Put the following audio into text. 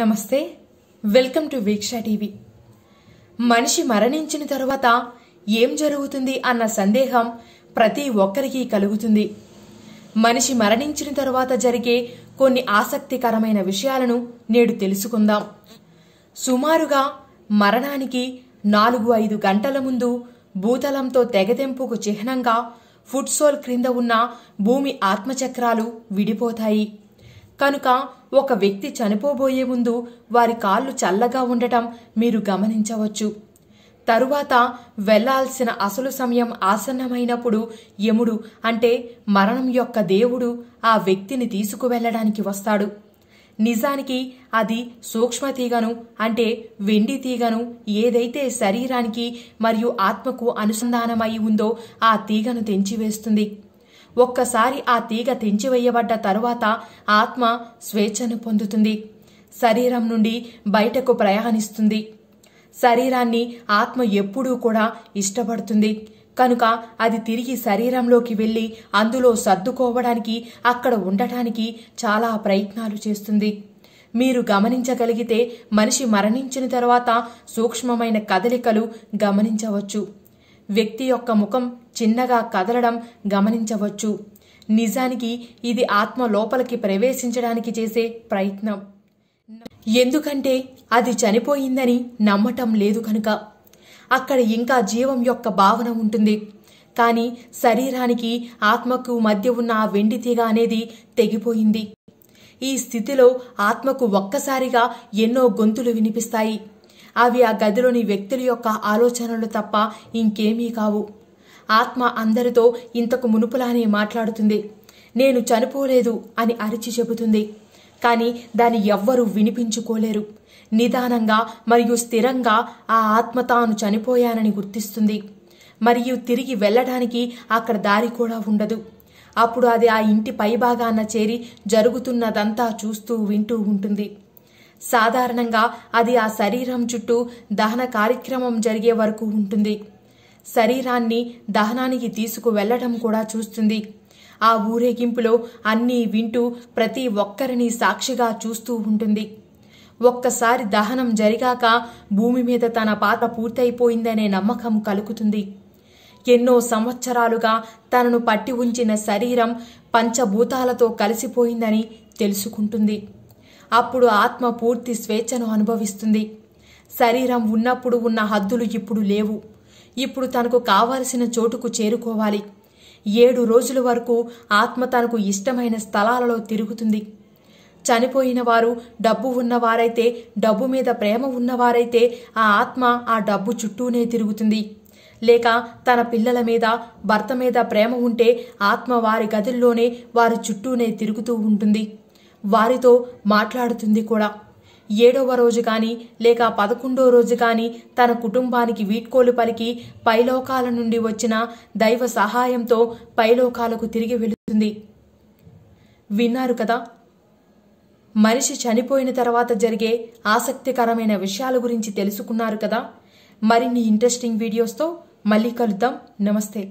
నమస్తే welcome to వీక్ష TV మనిషి మరణించిన తరువాత ఏం జరుగుతుంది అన్న సందేహం ప్రతి ఒక్కరికి కలుగుతుంది మనిషి మరణించిన తరువాత జరిగే కొన్ని ఆసక్తికరమైన విషయాలను నేడు తెలుసుకుందాం సుమారుగా మరణానికి నాలుగు ఐదు గంటల ముందు భూతలంతో తెగతెంపుకు చిహ్నంగా ఫుట్సోల్ క్రింద ఉన్న భూమి ఆత్మచక్రాలు విడిపోతాయి కనుక ఒక వ్యక్తి చనిపోబోయే ముందు వారి కాళ్ళు చల్లగా ఉండటం మీరు గమనించవచ్చు తరువాత వెళ్లాల్సిన అసలు సమయం ఆసన్నమైనప్పుడు యముడు అంటే మరణం యొక్క దేవుడు ఆ వ్యక్తిని తీసుకువెళ్లడానికి వస్తాడు నిజానికి అది సూక్ష్మ తీగను అంటే వెండి తీగను ఏదైతే శరీరానికి మరియు ఆత్మకు అనుసంధానమై ఉందో ఆ తీగను తెంచివేస్తుంది ఒక్కసారి ఆ తీగ తెంచివేయబడ్డ తరువాత ఆత్మ స్వేచ్ఛను పొందుతుంది శరీరం నుండి బయటకు ప్రయాణిస్తుంది శరీరాన్ని ఆత్మ ఎప్పుడూ కూడా ఇష్టపడుతుంది కనుక అది తిరిగి శరీరంలోకి వెళ్ళి అందులో సర్దుకోవడానికి అక్కడ ఉండటానికి చాలా ప్రయత్నాలు చేస్తుంది మీరు గమనించగలిగితే మనిషి మరణించిన తర్వాత సూక్ష్మమైన కదలికలు గమనించవచ్చు వ్యక్తి యొక్క ముఖం చిన్నగా కదలడం గమనించవచ్చు నిజానికి ఇది ఆత్మ లోపలికి ప్రవేశించడానికి చేసే ప్రయత్నం ఎందుకంటే అది చనిపోయిందని నమ్మటం లేదు కనుక అక్కడ ఇంకా జీవం యొక్క భావన ఉంటుంది కానీ శరీరానికి ఆత్మకు మధ్య ఉన్న ఆ వెండి తీగ అనేది తెగిపోయింది ఈ స్థితిలో ఆత్మకు ఒక్కసారిగా ఎన్నో గొంతులు వినిపిస్తాయి అవి ఆ గదిలోని వ్యక్తుల యొక్క ఆలోచనలు తప్ప ఇంకేమీ కావు ఆత్మ అందరితో ఇంతకు మునుపులానే మాట్లాడుతుంది నేను చనిపోలేదు అని అరిచి చెబుతుంది కానీ దాని ఎవ్వరూ వినిపించుకోలేరు నిదానంగా మరియు స్థిరంగా ఆ ఆత్మ తాను చనిపోయానని గుర్తిస్తుంది మరియు తిరిగి వెళ్ళడానికి అక్కడ దారి కూడా ఉండదు అప్పుడు అది ఆ ఇంటి పైభాగాన చేరి జరుగుతున్నదంతా చూస్తూ వింటూ ఉంటుంది సాధారణంగా అది ఆ శరీరం చుట్టూ దహన కార్యక్రమం జరిగే వరకు ఉంటుంది శరీరాన్ని దహనానికి తీసుకు వెళ్లడం కూడా చూస్తుంది ఆ ఊరేగింపులో అన్నీ వింటూ ప్రతి ఒక్కరిని సాక్షిగా చూస్తూ ఉంటుంది ఒక్కసారి దహనం జరిగాక భూమి మీద తన పాత్ర పూర్తయిపోయిందనే నమ్మకం కలుగుతుంది ఎన్నో సంవత్సరాలుగా తనను పట్టి ఉంచిన శరీరం పంచభూతాలతో కలిసిపోయిందని తెలుసుకుంటుంది అప్పుడు ఆత్మ పూర్తి స్వేచ్ఛను అనుభవిస్తుంది శరీరం ఉన్నప్పుడు ఉన్న హద్దులు ఇప్పుడు లేవు ఇప్పుడు తనకు కావలసిన చోటుకు చేరుకోవాలి ఏడు రోజుల వరకు ఆత్మ తనకు ఇష్టమైన స్థలాలలో తిరుగుతుంది చనిపోయిన వారు డబ్బు ఉన్నవారైతే డబ్బు మీద ప్రేమ ఉన్నవారైతే ఆ ఆత్మ ఆ డబ్బు చుట్టూనే తిరుగుతుంది లేక తన పిల్లల మీద భర్త మీద ప్రేమ ఉంటే ఆత్మ వారి గదుల్లోనే వారి చుట్టూనే తిరుగుతూ ఉంటుంది వారితో మాట్లాడుతుంది కూడా ఏడవ రోజు కానీ లేక పదకొండో రోజు కానీ తన కుటుంబానికి వీడ్కోలు పలికి పైలోకాల నుండి వచ్చిన దైవ సహాయంతో పైలోకాలకు తిరిగి వెళుతుంది విన్నారు కదా మనిషి చనిపోయిన తర్వాత జరిగే ఆసక్తికరమైన విషయాల గురించి తెలుసుకున్నారు కదా మరిన్ని ఇంట్రెస్టింగ్ వీడియోస్తో మళ్ళీ కలుద్దాం నమస్తే